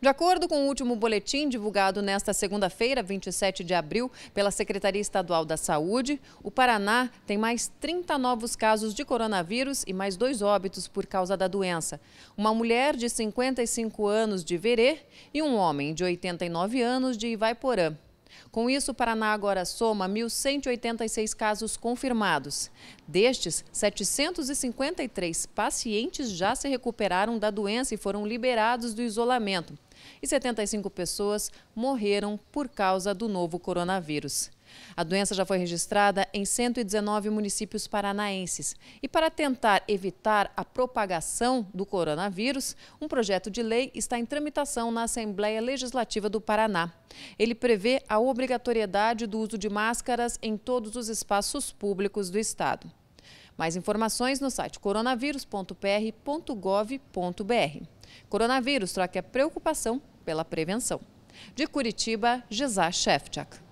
De acordo com o último boletim divulgado nesta segunda-feira, 27 de abril, pela Secretaria Estadual da Saúde, o Paraná tem mais 30 novos casos de coronavírus e mais dois óbitos por causa da doença. Uma mulher de 55 anos de Verê e um homem de 89 anos de Ivaiporã. Com isso, o Paraná agora soma 1.186 casos confirmados. Destes, 753 pacientes já se recuperaram da doença e foram liberados do isolamento e 75 pessoas morreram por causa do novo coronavírus. A doença já foi registrada em 119 municípios paranaenses. E para tentar evitar a propagação do coronavírus, um projeto de lei está em tramitação na Assembleia Legislativa do Paraná. Ele prevê a obrigatoriedade do uso de máscaras em todos os espaços públicos do estado. Mais informações no site coronavírus.pr.gov.br. Coronavírus troque a preocupação pela prevenção. De Curitiba, Gisá Shevchak.